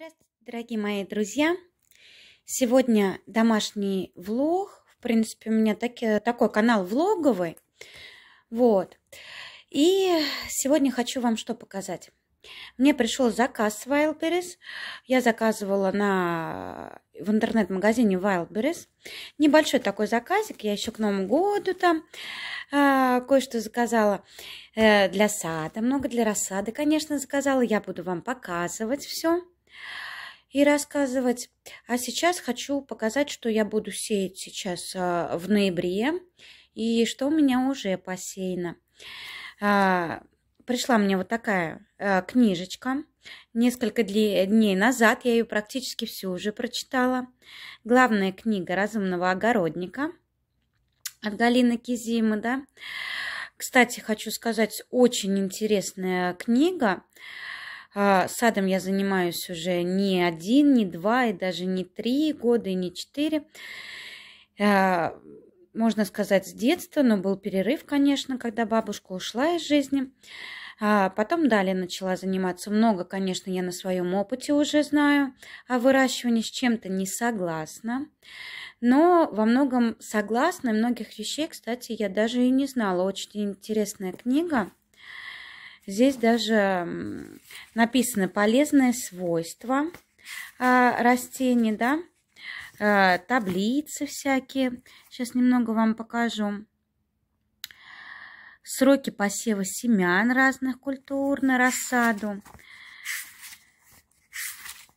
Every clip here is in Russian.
Здравствуйте, дорогие мои друзья! Сегодня домашний влог. В принципе, у меня таки, такой канал влоговый. Вот. И сегодня хочу вам что показать. Мне пришел заказ с Wildberries. Я заказывала на, в интернет-магазине Wildberries. Небольшой такой заказик. Я еще к Новому году там э, кое-что заказала э, для сада. Много для рассады, конечно, заказала. Я буду вам показывать все и рассказывать. А сейчас хочу показать, что я буду сеять сейчас а, в ноябре и что у меня уже посеяно. А, пришла мне вот такая а, книжечка. Несколько дней назад я ее практически всю уже прочитала. Главная книга «Разумного огородника» от Галины Кизимы, да. Кстати, хочу сказать, очень интересная Книга а, садом я занимаюсь уже не один, не два, и даже не три года, и не четыре. А, можно сказать, с детства, но был перерыв, конечно, когда бабушка ушла из жизни. А, потом далее начала заниматься много, конечно, я на своем опыте уже знаю о выращивании, с чем-то не согласна. Но во многом согласна, и многих вещей, кстати, я даже и не знала. Очень интересная книга Здесь даже написаны полезные свойства а, растений, да, а, таблицы всякие. Сейчас немного вам покажу. Сроки посева семян разных культур на рассаду.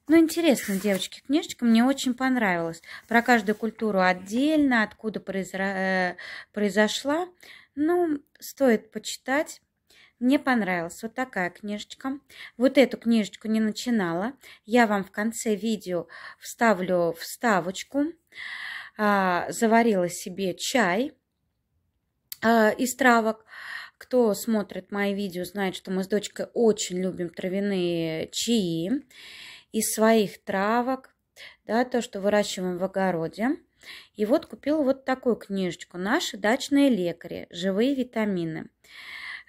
Ну, интересно, девочки, книжечка мне очень понравилась. Про каждую культуру отдельно, откуда э, произошла. Ну, стоит почитать. Мне понравилась вот такая книжечка. Вот эту книжечку не начинала. Я вам в конце видео вставлю вставочку. А, заварила себе чай а, из травок. Кто смотрит мои видео, знает, что мы с дочкой очень любим травяные чаи из своих травок, да, то, что выращиваем в огороде. И вот купила вот такую книжечку «Наши дачные лекари. Живые витамины».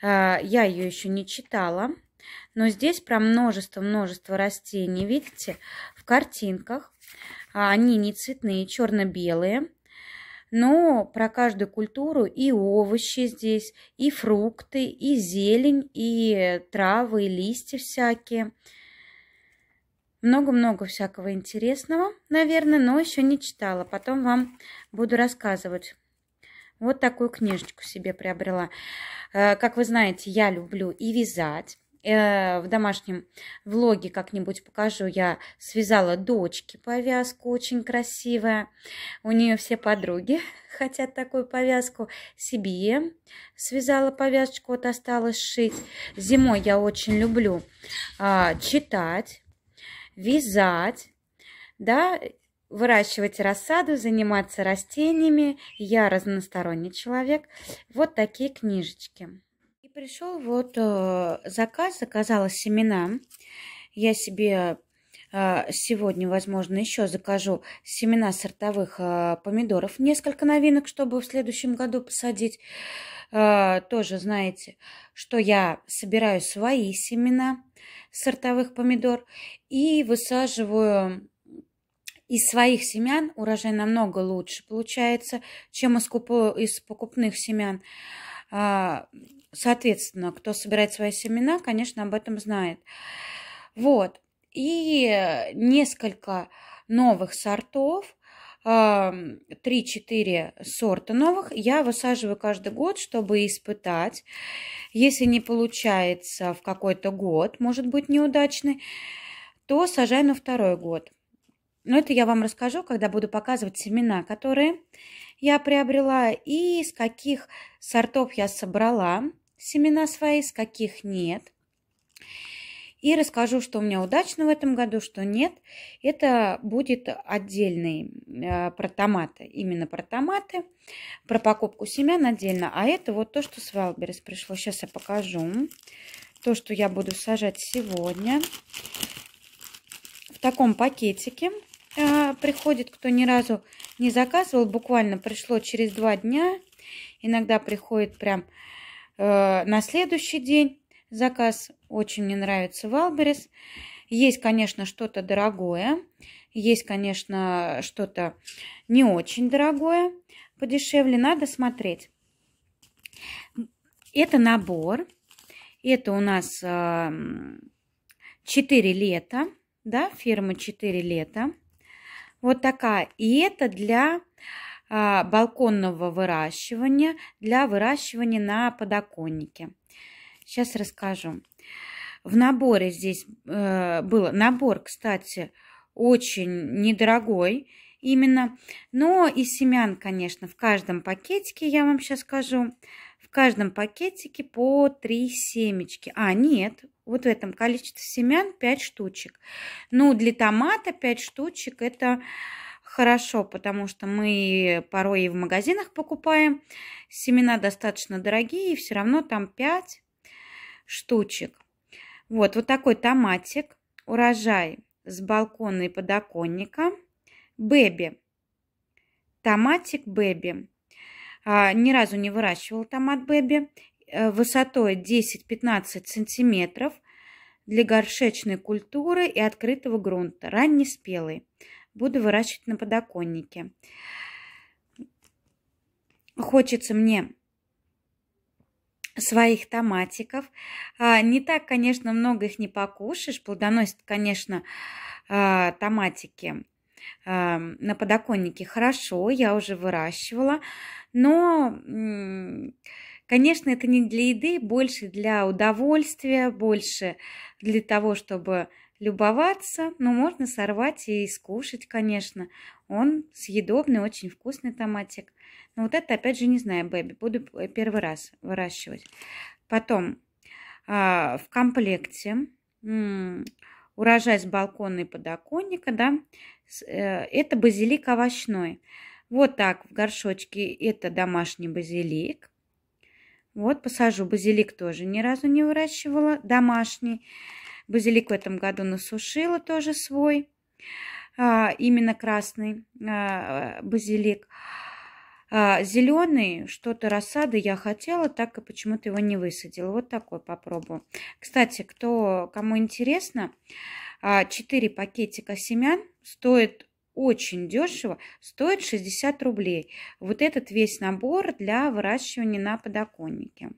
Э, я ее еще не читала. Но здесь прям множество-множество растений, видите, в картинках. А, они не цветные, черно-белые. Но про каждую культуру и овощи здесь, и фрукты, и зелень, и травы, и листья всякие. Много-много всякого интересного, наверное, но еще не читала. Потом вам буду рассказывать. Вот такую книжечку себе приобрела. Э, как вы знаете, я люблю и вязать. Э, в домашнем влоге как-нибудь покажу. Я связала дочке повязку, очень красивая. У нее все подруги хотят такую повязку. Себе связала повязочку, вот осталось шить. Зимой я очень люблю а, читать, вязать да, выращивать рассаду, заниматься растениями. Я разносторонний человек. Вот такие книжечки. И пришел вот э, заказ, заказала семена. Я себе э, сегодня, возможно, еще закажу семена сортовых э, помидоров. Несколько новинок, чтобы в следующем году посадить. Тоже знаете, что я собираю свои семена сортовых помидор и высаживаю из своих семян урожай намного лучше получается, чем из, купо, из покупных семян. А, соответственно, кто собирает свои семена, конечно, об этом знает. Вот. И несколько новых сортов, 3-4 а, сорта новых я высаживаю каждый год, чтобы испытать. Если не получается в какой-то год, может быть неудачный, то сажаю на второй год. Но это я вам расскажу, когда буду показывать семена, которые я приобрела и с каких сортов я собрала семена свои, с каких нет. И расскажу, что у меня удачно в этом году, что нет. Это будет отдельный э, про томаты, именно про томаты, про покупку семян отдельно. А это вот то, что с Валберес пришло. Сейчас я покажу то, что я буду сажать сегодня в таком пакетике. А, приходит, кто ни разу не заказывал, буквально пришло через два дня. Иногда приходит прям э, на следующий день заказ. Очень мне нравится Валберес. Есть, конечно, что-то дорогое. Есть, конечно, что-то не очень дорогое. Подешевле надо смотреть. Это набор. Это у нас э, а, 4 лета. Да, фирма 4 лета. Вот такая. И это для а, балконного выращивания, для выращивания на подоконнике. Сейчас расскажу. В наборе здесь э, было. Набор, кстати, очень недорогой именно. Но и семян, конечно, в каждом пакетике, я вам сейчас скажу, в каждом пакетике по три семечки. А, нет, вот в этом количестве семян 5 штучек. Ну, для томата 5 штучек это хорошо, потому что мы порой и в магазинах покупаем. Семена достаточно дорогие, и все равно там 5 штучек. Вот, вот такой томатик, урожай с балкона и подоконника. Бэби, томатик бэби. А, ни разу не выращивал томат бэби. Э, высотой 10-15 сантиметров для горшечной культуры и открытого грунта, раннеспелый. Буду выращивать на подоконнике. Хочется мне своих томатиков. А, не так, конечно, много их не покушаешь. Плодоносят, конечно, а, томатики а, на подоконнике хорошо, я уже выращивала, но Конечно, это не для еды, больше для удовольствия, больше для того, чтобы любоваться, но можно сорвать и скушать, конечно. Он съедобный, очень вкусный томатик. Но вот это, опять же, не знаю, бэби, буду первый раз выращивать. Потом а, в комплекте урожай с балкона и подоконника, да, э, это базилик овощной. Вот так в горшочке это домашний базилик. Вот посажу. Базилик тоже ни разу не выращивала. Домашний. Базилик в этом году насушила тоже свой. А, именно красный а, базилик. А, зеленый, что-то рассады я хотела, так и почему-то его не высадила. Вот такой попробую. Кстати, кто, кому интересно, 4 а, пакетика семян стоит очень дешево, стоит 60 рублей. Вот этот весь набор для выращивания на подоконнике.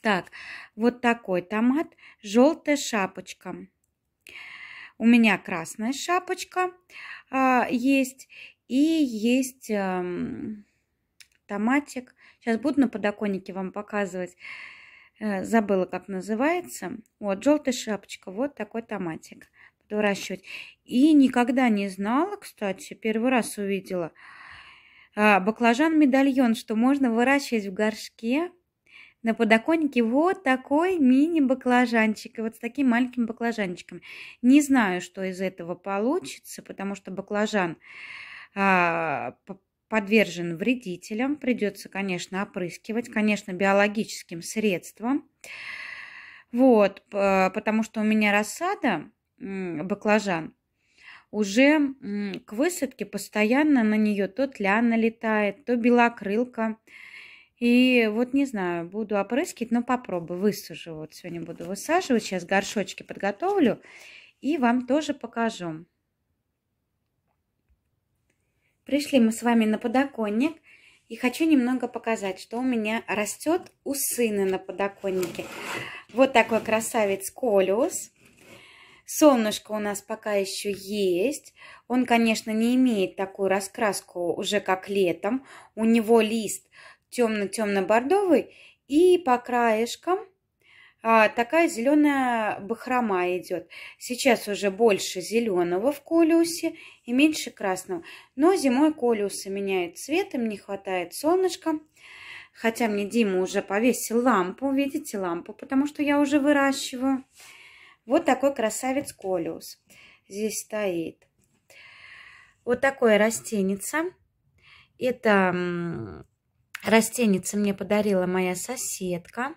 Так, вот такой томат, желтая шапочка. У меня красная шапочка э, есть и есть э, томатик. Сейчас буду на подоконнике вам показывать. Э, забыла, как называется. Вот, желтая шапочка, вот такой томатик выращивать. И никогда не знала, кстати, первый раз увидела, а, баклажан-медальон, что можно выращивать в горшке на подоконнике вот такой мини-баклажанчик, и вот с таким маленьким баклажанчиком. Не знаю, что из этого получится, потому что баклажан а, подвержен вредителям, придется, конечно, опрыскивать, конечно, биологическим средством. Вот, потому что у меня рассада баклажан, уже к высадке постоянно на нее то тля налетает, то белокрылка. И вот не знаю, буду опрыскивать, но попробую, высажу. Вот сегодня буду высаживать, сейчас горшочки подготовлю и вам тоже покажу. Пришли мы с вами на подоконник и хочу немного показать, что у меня растет у сына на подоконнике. Вот такой красавец колюс. Солнышко у нас пока еще есть. Он, конечно, не имеет такую раскраску уже как летом. У него лист темно-темно-бордовый и по краешкам а, такая зеленая бахрома идет. Сейчас уже больше зеленого в колюсе и меньше красного. Но зимой колюсы меняют цвет, им не хватает солнышка. Хотя мне Дима уже повесил лампу, видите, лампу, потому что я уже выращиваю. Вот такой красавец колиус здесь стоит. Вот такое растеница. Это растеница мне подарила моя соседка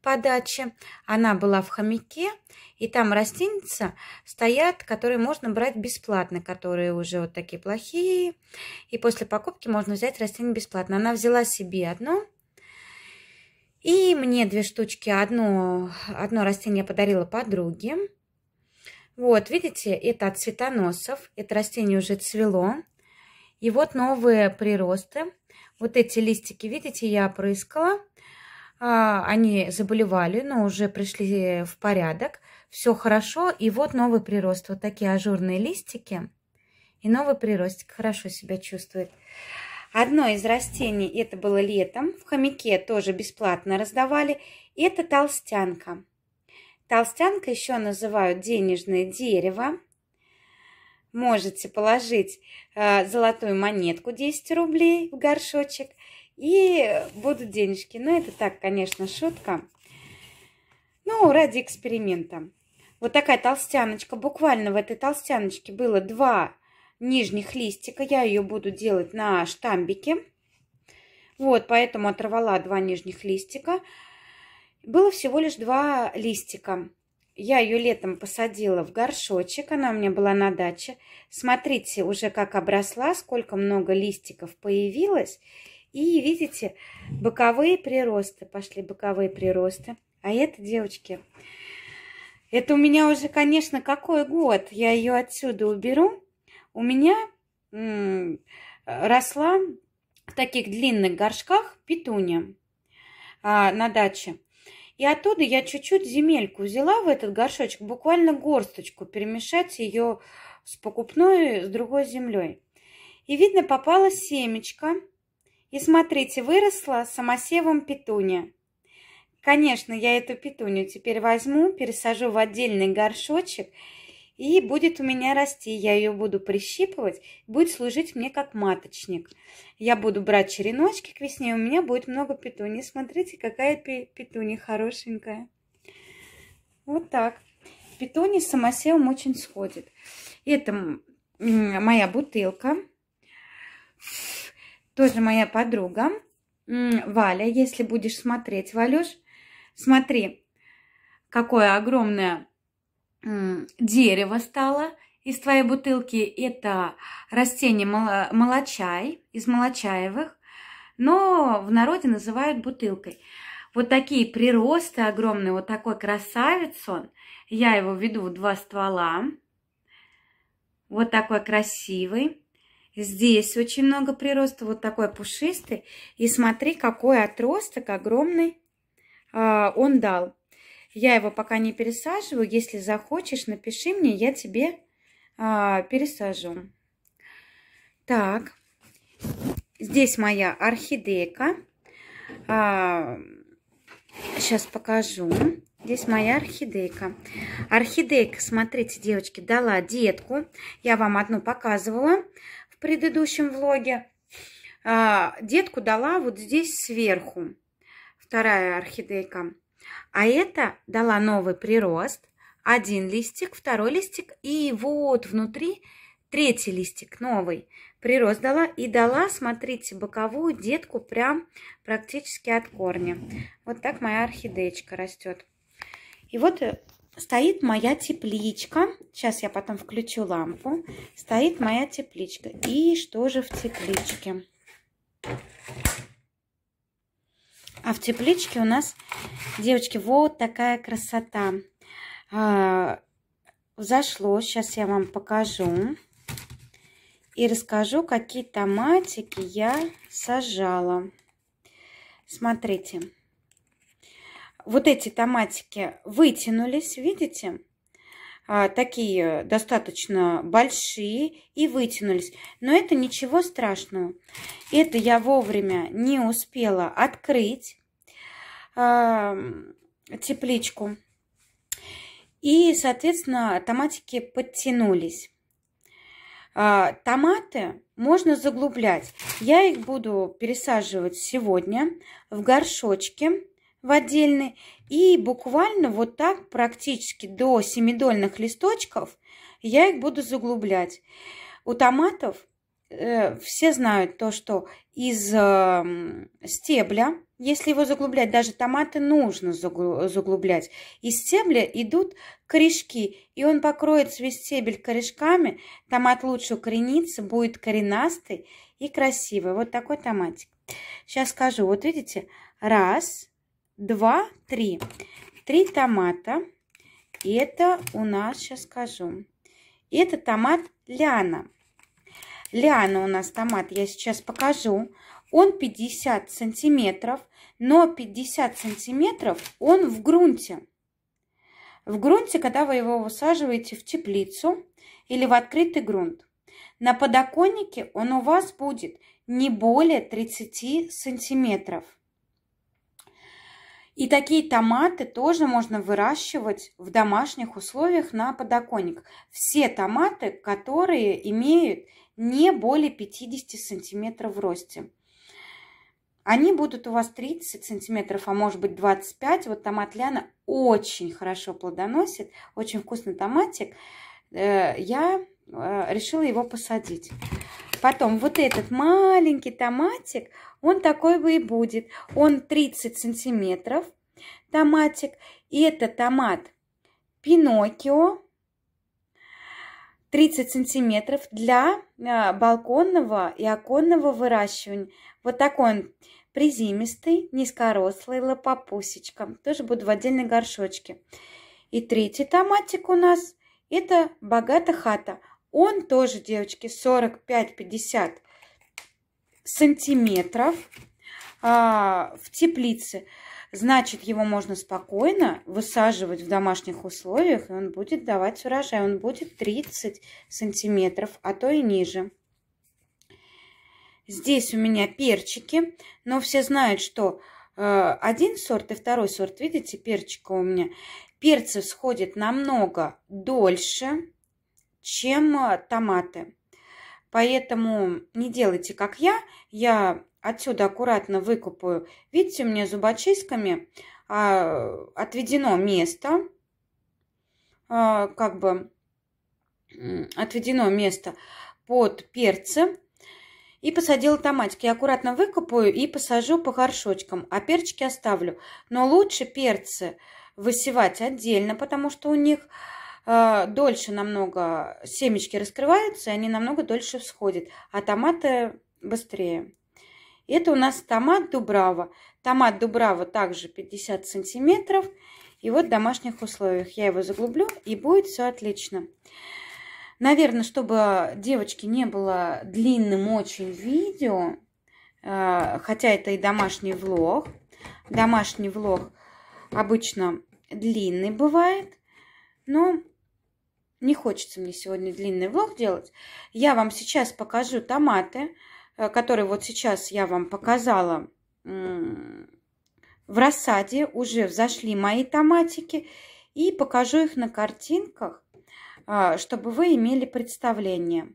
по даче. Она была в хомяке, и там растеница стоят, которые можно брать бесплатно, которые уже вот такие плохие. И после покупки можно взять растение бесплатно. Она взяла себе одно, и мне две штучки, одно, одно растение подарила подруге. Вот, видите, это от цветоносов. Это растение уже цвело. И вот новые приросты. Вот эти листики, видите, я опрыскала. А, они заболевали, но уже пришли в порядок. Все хорошо. И вот новый прирост. Вот такие ажурные листики. И новый приростик хорошо себя чувствует. Одно из растений, это было летом, в хомяке тоже бесплатно раздавали, это толстянка. Толстянка еще называют денежное дерево. Можете положить э, золотую монетку 10 рублей в горшочек и будут денежки. Но это так, конечно, шутка. Ну, ради эксперимента. Вот такая толстяночка. Буквально в этой толстяночке было два нижних листика. Я ее буду делать на штамбике. Вот, поэтому оторвала два нижних листика. Было всего лишь два листика. Я ее летом посадила в горшочек, она у меня была на даче. Смотрите, уже как обросла, сколько много листиков появилось. И видите, боковые приросты, пошли боковые приросты. А это, девочки, это у меня уже, конечно, какой год. Я ее отсюда уберу у меня э, росла в таких длинных горшках петуня а, на даче. И оттуда я чуть-чуть земельку взяла в этот горшочек, буквально горсточку, перемешать ее с покупной, с другой землей. И видно, попала семечко. И смотрите, выросла самосевом петуня. Конечно, я эту петуню теперь возьму, пересажу в отдельный горшочек – и будет у меня расти. Я ее буду прищипывать, будет служить мне как маточник. Я буду брать череночки к весне, у меня будет много петуни. Смотрите, какая петуни хорошенькая. Вот так. Петуни с самосевом очень сходит. Это моя бутылка. Тоже моя подруга. Валя, если будешь смотреть, Валюш, смотри, какое огромное дерево стало из твоей бутылки. Это растение молочай, из молочаевых, но в народе называют бутылкой. Вот такие приросты огромные, вот такой красавец он. Я его веду в два ствола. Вот такой красивый. Здесь очень много прироста, вот такой пушистый. И смотри, какой отросток огромный э, он дал. Я его пока не пересаживаю. Если захочешь, напиши мне, я тебе а, пересажу. Так, здесь моя орхидейка. А, сейчас покажу. Здесь моя орхидейка. Орхидейка, смотрите, девочки, дала детку. Я вам одну показывала в предыдущем влоге. А, детку дала вот здесь сверху. Вторая орхидейка. А это дала новый прирост, один листик, второй листик, и вот внутри третий листик новый прирост дала. И дала, смотрите, боковую детку прям практически от корня. Вот так моя орхидеечка растет. И вот э, стоит моя тепличка. Сейчас я потом включу лампу. Стоит моя тепличка. И что же в тепличке? А в тепличке у нас, девочки, вот такая красота. А, зашло, сейчас я вам покажу. И расскажу, какие томатики я сажала. Смотрите. Вот эти томатики вытянулись, видите? Видите? А, такие э, достаточно большие и вытянулись. Но это ничего страшного. Это я вовремя не успела открыть а, тепличку. И, соответственно, томатики подтянулись. А, томаты можно заглублять. Я их буду пересаживать сегодня в горшочке в отдельный и буквально вот так практически до семидольных листочков я их буду заглублять. У томатов э, все знают то, что из э, стебля, если его заглублять, даже томаты нужно заглублять, из стебля идут корешки, и он покроет весь стебель корешками, томат лучше укоренится, будет коренастый и красивый. Вот такой томатик. Сейчас скажу, вот видите, раз, два три три томата. Это у нас, сейчас скажу, это томат Ляна. Ляна у нас томат, я сейчас покажу. Он 50 сантиметров, но 50 сантиметров он в грунте. В грунте, когда вы его высаживаете в теплицу или в открытый грунт. На подоконнике он у вас будет не более 30 сантиметров. И такие томаты тоже можно выращивать в домашних условиях на подоконник. Все томаты, которые имеют не более 50 сантиметров в росте. Они будут у вас 30 сантиметров, а может быть 25. Вот томат Ляна очень хорошо плодоносит, очень вкусный томатик. Э, я э, решила его посадить потом вот этот маленький томатик, он такой вы и будет. Он 30 сантиметров томатик. И это томат Пиноккио 30 сантиметров для а, балконного и оконного выращивания. Вот такой он призимистый, низкорослый лопопусечка. Тоже буду в отдельной горшочке. И третий томатик у нас – это богата хата – он тоже, девочки, 45-50 сантиметров а, в теплице. Значит, его можно спокойно высаживать в домашних условиях, и он будет давать урожай. Он будет 30 сантиметров, а то и ниже. Здесь у меня перчики, но все знают, что э, один сорт и второй сорт, видите, перчика у меня. Перцы сходят намного дольше, чем э, томаты. Поэтому не делайте, как я. Я отсюда аккуратно выкупаю. Видите, у меня зубочистками а, отведено место, а, как бы отведено место под перцы. И посадила томатики. Я аккуратно выкопаю и посажу по горшочкам. А перчики оставлю. Но лучше перцы высевать отдельно, потому что у них а, дольше намного семечки раскрываются, и они намного дольше всходят, а томаты быстрее. Это у нас томат Дубрава. Томат Дубрава также 50 сантиметров. И вот в домашних условиях я его заглублю, и будет все отлично. Наверное, чтобы девочки не было длинным очень видео, а, хотя это и домашний влог. Домашний влог обычно длинный бывает, но не хочется мне сегодня длинный влог делать. Я вам сейчас покажу томаты, э, которые вот сейчас я вам показала в рассаде. Уже взошли мои томатики. И покажу их на картинках, а, чтобы вы имели представление.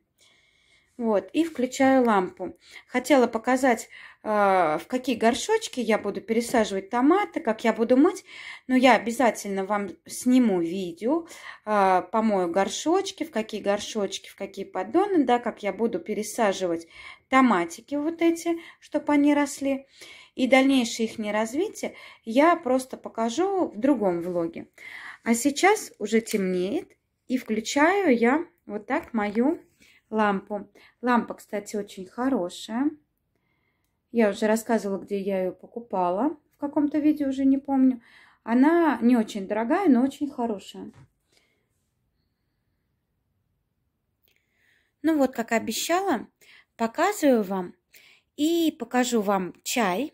Вот, и включаю лампу. Хотела показать Э, в какие горшочки я буду пересаживать томаты, как я буду мыть. Но я обязательно вам сниму видео, э, помою горшочки, в какие горшочки, в какие поддоны, да, как я буду пересаживать томатики вот эти, чтобы они росли. И дальнейшее их развитие я просто покажу в другом влоге. А сейчас уже темнеет и включаю я вот так мою лампу. Лампа, кстати, очень хорошая я уже рассказывала, где я ее покупала, в каком-то видео уже не помню. Она не очень дорогая, но очень хорошая. Ну вот, как обещала, показываю вам и покажу вам чай.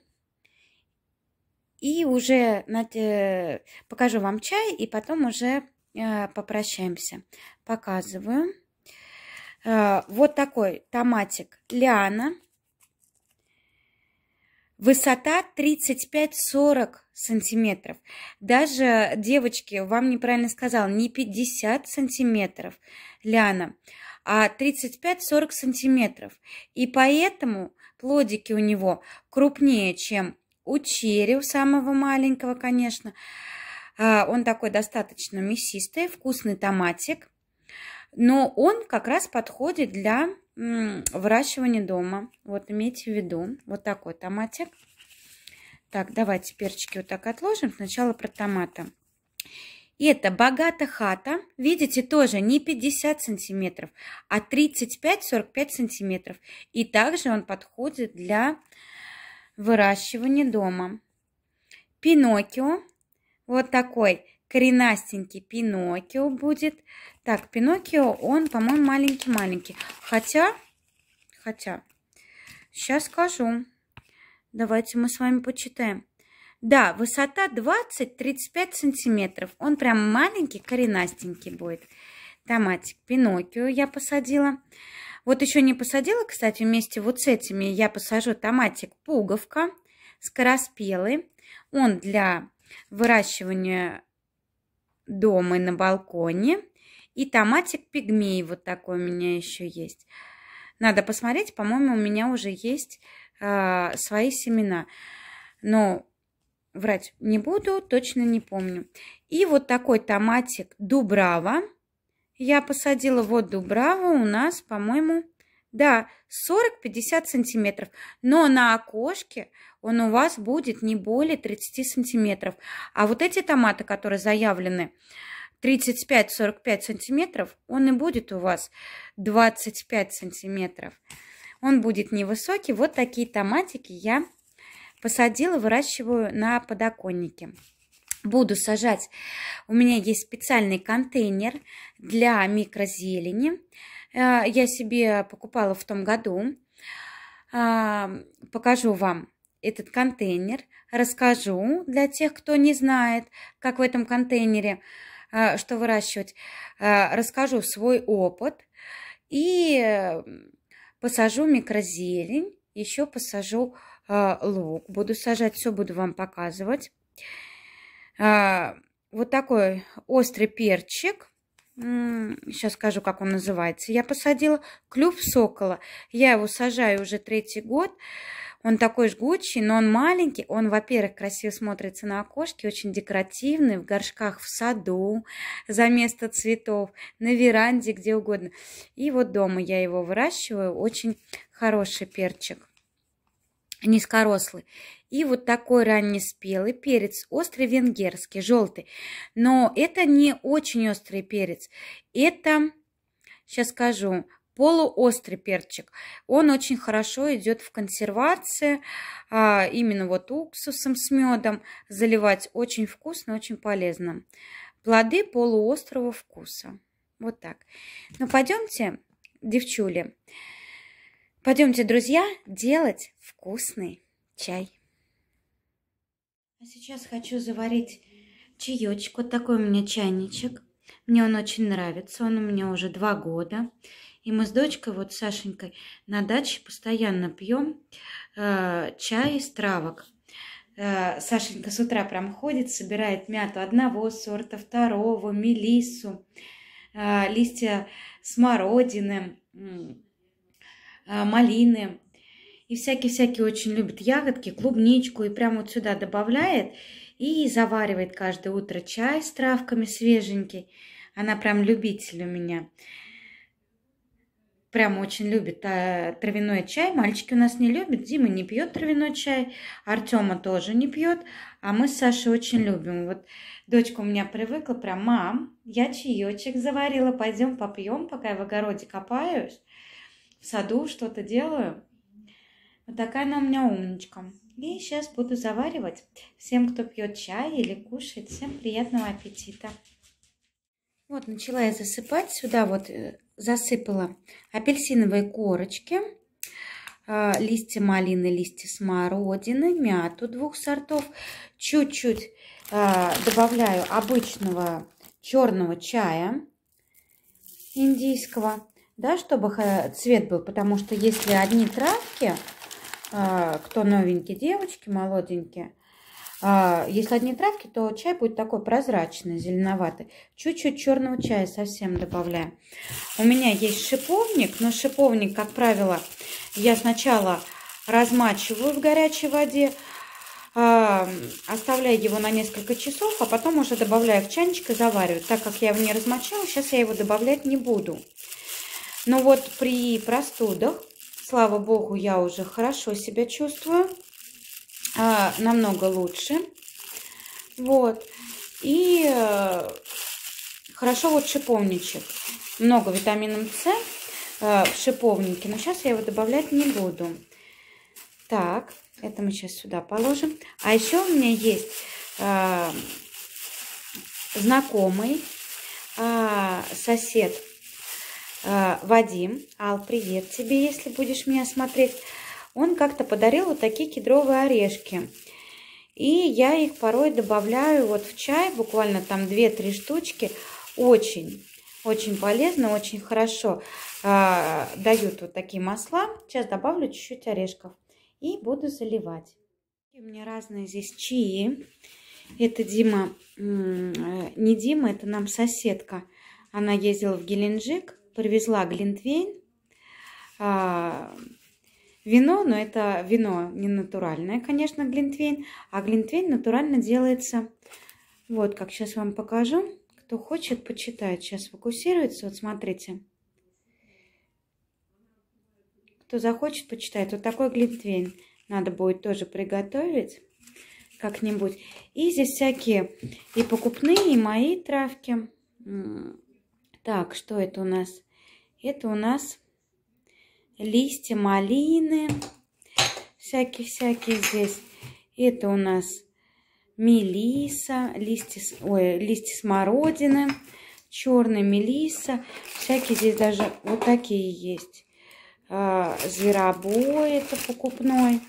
И уже покажу вам чай, и потом уже э, попрощаемся. Показываю. Э, вот такой томатик Лиана. Высота 35-40 сантиметров. Даже, девочки, вам неправильно сказал, не 50 сантиметров ляна, а 35-40 сантиметров. И поэтому плодики у него крупнее, чем у черри, у самого маленького, конечно. А, он такой достаточно мясистый, вкусный томатик. Но он как раз подходит для выращивание дома. Вот имейте в виду. Вот такой томатик. Так, давайте перчики вот так отложим. Сначала про томаты. Это богата хата. Видите, тоже не 50 сантиметров, а 35-45 сантиметров. И также он подходит для выращивания дома. Пиноккио. Вот такой коренастенький Пиноккио будет. Так, Пиноккио, он, по-моему, маленький-маленький. Хотя, хотя, сейчас скажу. Давайте мы с вами почитаем. Да, высота 20-35 сантиметров. Он прям маленький, коренастенький будет. Томатик Пиноккио я посадила. Вот еще не посадила, кстати, вместе вот с этими я посажу томатик пуговка, скороспелый. Он для выращивания дома и на балконе. И томатик пигмей вот такой у меня еще есть. Надо посмотреть, по-моему, у меня уже есть э, свои семена. Но врать не буду, точно не помню. И вот такой томатик Дубрава. Я посадила вот Дубрава у нас, по-моему, да, 40-50 сантиметров. Но на окошке он у вас будет не более 30 сантиметров. А вот эти томаты, которые заявлены, 35-45 сантиметров, он и будет у вас 25 сантиметров. Он будет невысокий. Вот такие томатики я посадила, выращиваю на подоконнике буду сажать. У меня есть специальный контейнер для микрозелени. Э, я себе покупала в том году. Э, покажу вам этот контейнер, расскажу для тех, кто не знает, как в этом контейнере Э, что выращивать, э, расскажу свой опыт и э, посажу микрозелень, еще посажу лук, буду сажать, все буду вам показывать. Вот такой острый перчик – сейчас скажу, как он называется, я посадила клюв сокола. Я его сажаю уже третий год. Он такой жгучий, но он маленький. Он, во-первых, красиво смотрится на окошке, очень декоративный, в горшках в саду, за место цветов, на веранде, где угодно. И вот дома я его выращиваю. Очень хороший перчик низкорослый. И вот такой раннеспелый перец, острый венгерский, желтый. Но это не очень острый перец. Это, сейчас скажу, полуострый перчик. Он очень хорошо идет в консервации, а, именно вот уксусом с медом заливать. Очень вкусно, очень полезно. Плоды полуострого вкуса. Вот так. Ну, пойдемте, девчули, пойдемте, друзья, делать вкусный чай. А сейчас хочу заварить чаечек. Вот такой у меня чайничек. Мне он очень нравится. Он у меня уже два года. И мы с дочкой, вот с Сашенькой, на даче постоянно пьем э, чай из травок. Э, Сашенька с утра прям ходит, собирает мяту одного сорта, второго, мелиссу, э, листья смородины, э, малины. И всякие-всякие очень любит ягодки, клубничку. И прям вот сюда добавляет и заваривает каждое утро чай с травками свеженький. Она прям любитель у меня прям очень любит э, травяной чай. Мальчики у нас не любят. Дима не пьет травяной чай, Артема тоже не пьет, а мы с Сашей очень любим. Вот дочка у меня привыкла прям, мам, я чаечек заварила, пойдем попьем, пока я в огороде копаюсь, в саду что-то делаю. Вот такая она у меня умничка. И сейчас буду заваривать. Всем, кто пьет чай или кушает, всем приятного аппетита. Вот, начала я засыпать сюда вот э, засыпала апельсиновые корочки, а, листья малины, листья смородины, мяту двух сортов. Чуть-чуть а, добавляю обычного черного чая индийского, да, чтобы цвет был, потому что если одни травки, а, кто новенькие девочки, молоденькие, а, если одни травки, то чай будет такой прозрачный, зеленоватый. Чуть-чуть черного чая совсем добавляю. У меня есть шиповник, но шиповник, как правило, я сначала размачиваю в горячей воде, а, оставляю его на несколько часов, а потом уже добавляю в чайничек и завариваю. Так как я его не размочала, сейчас я его добавлять не буду. Но ну вот при простудах, слава богу, я уже хорошо себя чувствую э, намного лучше. Вот. И э, хорошо вот шиповничек. Много витамина С э, в шиповнике, но сейчас я его добавлять не буду. Так, это мы сейчас сюда положим. А еще у меня есть э, знакомый э, сосед э, Вадим. Ал, привет тебе, если будешь меня смотреть он как-то подарил вот такие кедровые орешки. И я их порой добавляю вот в чай, буквально там 2-3 штучки. Очень, очень полезно, очень хорошо э, дают вот такие масла. Сейчас добавлю чуть-чуть орешков и буду заливать. У меня разные здесь чаи. Это Дима, э, не Дима, это нам соседка. Она ездила в Геленджик, привезла глинтвейн. А, вино, но это вино не натуральное, конечно, глинтвейн, а глинтвейн натурально делается, вот как сейчас вам покажу, кто хочет, почитает, сейчас фокусируется, вот смотрите. Кто захочет, почитает. Вот такой глинтвейн надо будет тоже приготовить как-нибудь. И здесь всякие и покупные, и мои травки. Так, что это у нас? Это у нас листья малины, всякие-всякие здесь. Это у нас мелиса, листья, ой, листья смородины, черная мелиса. Всякие здесь даже вот такие есть. А, зверобой это покупной.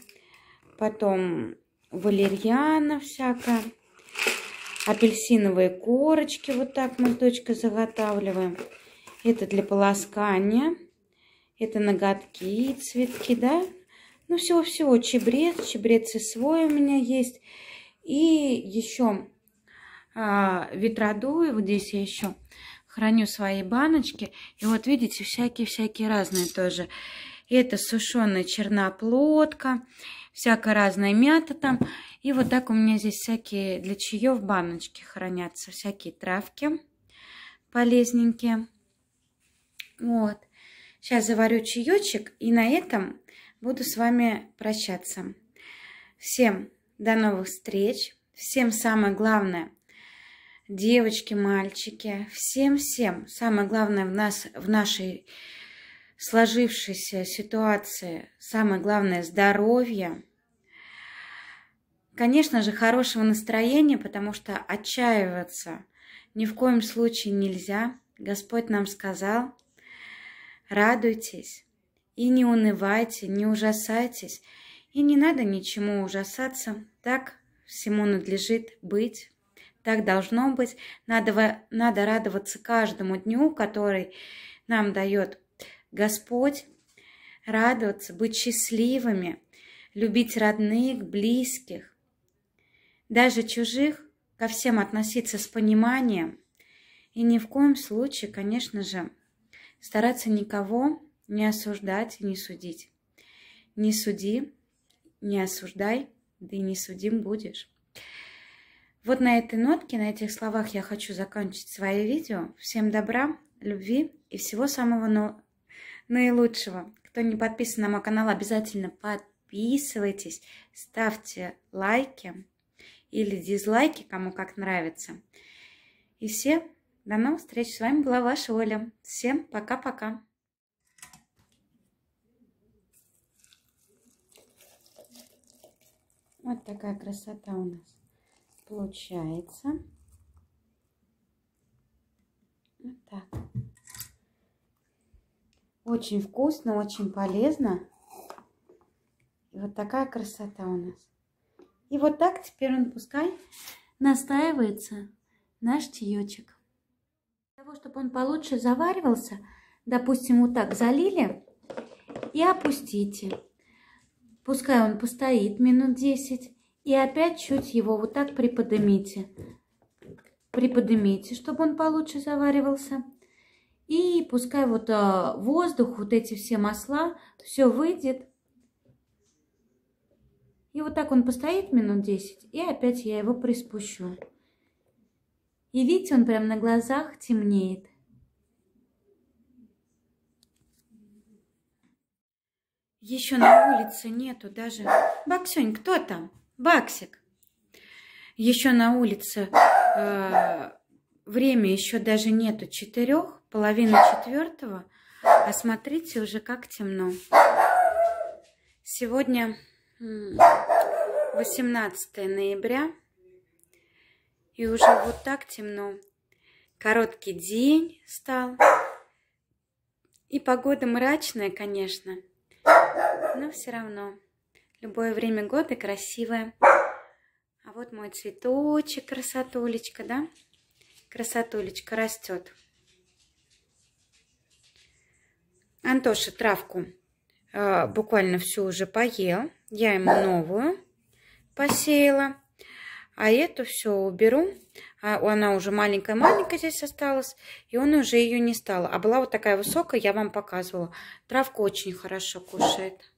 Потом валерьяна всякая. Апельсиновые корочки вот так мы дочка заготавливаем. Это для полоскания. Это ноготки, и цветки, да? Ну, всего-всего, чебрец, чебрец и свой у меня есть. И еще а, ветродуи, вот здесь я еще храню свои баночки. И вот видите, всякие-всякие разные тоже. Это сушеная черноплодка, всякая разная мята там. И вот так у меня здесь всякие для чаев баночки хранятся, всякие травки полезненькие. Вот. Сейчас заварю чаечек и на этом буду с вами прощаться. Всем до новых встреч. Всем самое главное, девочки, мальчики, всем-всем, самое главное в нас, в нашей сложившейся ситуации, самое главное здоровье. Конечно же, хорошего настроения, потому что отчаиваться ни в коем случае нельзя. Господь нам сказал, радуйтесь и не унывайте, не ужасайтесь, и не надо ничему ужасаться, так всему надлежит быть. Так должно быть. Надо, надо радоваться каждому дню, который нам дает Господь. Радоваться, быть счастливыми, любить родных, близких, даже чужих, ко всем относиться с пониманием. И ни в коем случае, конечно же, стараться никого не осуждать и не судить. Не суди, не осуждай, да и не судим будешь. Вот на этой нотке, на этих словах я хочу закончить свое видео. Всем добра, любви и всего самого но... наилучшего. Кто не подписан на мой канал, обязательно подписывайтесь, ставьте лайки или дизлайки, кому как нравится. И все до новых встреч. С вами была ваша Оля. Всем пока-пока. Вот такая красота у нас получается. Вот так. Очень вкусно, очень полезно. И вот такая красота у нас. И вот так теперь он пускай настаивается наш чаечек чтобы он получше заваривался, допустим, вот так залили и опустите. Пускай он постоит минут 10. И опять чуть его вот так приподнимите. Приподнимите, чтобы он получше заваривался. И пускай вот э, воздух, вот эти все масла, все выйдет. И вот так он постоит минут 10, и опять я его приспущу. И видите, он прям на глазах темнеет. Еще на улице нету даже... Баксюнь, кто там? Баксик. Еще на улице э, время еще даже нету четырех, половина четвертого. А смотрите уже как темно. Сегодня 18 ноября и уже вот так темно. Короткий день стал, и погода мрачная, конечно, но все равно. Любое время года красивое. А вот мой цветочек, красотулечка, да? Красотулечка растет. Антоша травку э, буквально всю уже поел. Я ему новую посеяла. А эту все уберу. А она уже маленькая-маленькая здесь осталась. И он уже ее не стал. А была вот такая высокая, я вам показывала. Травка очень хорошо кушает.